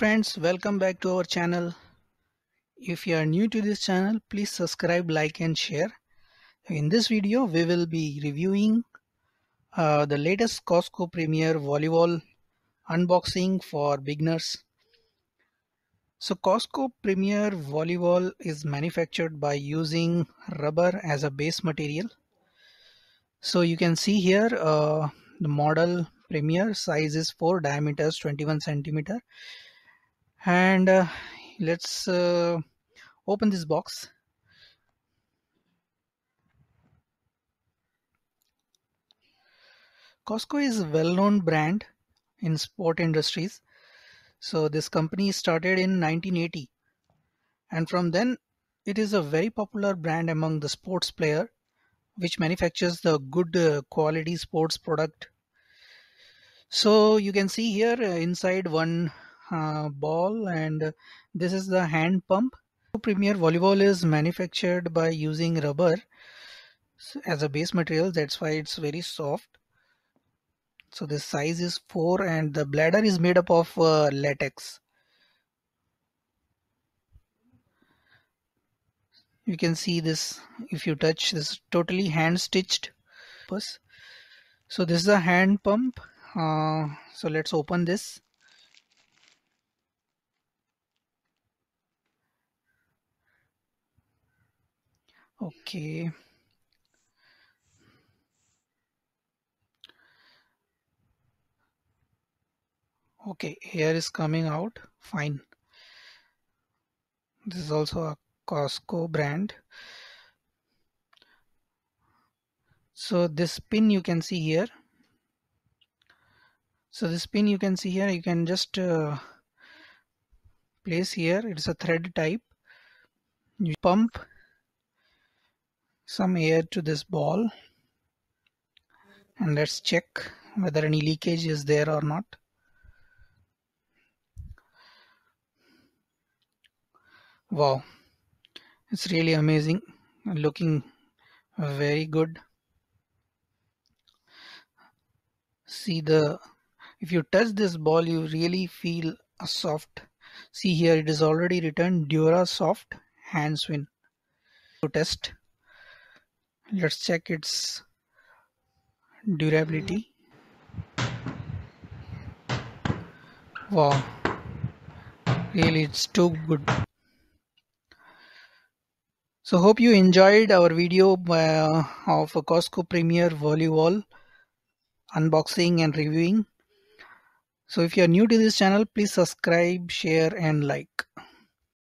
friends welcome back to our channel if you are new to this channel please subscribe like and share in this video we will be reviewing uh, the latest Costco Premier volleyball unboxing for beginners so Costco Premier volleyball is manufactured by using rubber as a base material so you can see here uh, the model Premier size is 4 diameters 21 centimeter and uh, let's uh, open this box Costco is a well-known brand in sport industries so this company started in 1980 and from then it is a very popular brand among the sports player which manufactures the good uh, quality sports product so you can see here uh, inside one uh, ball and this is the hand pump. Premier volleyball is manufactured by using rubber as a base material that's why it's very soft so the size is 4 and the bladder is made up of uh, latex you can see this if you touch this totally hand stitched so this is a hand pump uh, so let's open this Okay. Okay, here is coming out fine. This is also a Costco brand. So this pin you can see here. So this pin you can see here, you can just uh, place here. It's a thread type. You pump some air to this ball and let's check whether any leakage is there or not wow it's really amazing looking very good see the if you touch this ball you really feel a soft see here it is already written dura soft hand swing to test let's check its durability wow really it's too good so hope you enjoyed our video uh, of a Costco Premier Volleyball unboxing and reviewing. So if you are new to this channel, please subscribe, share and like.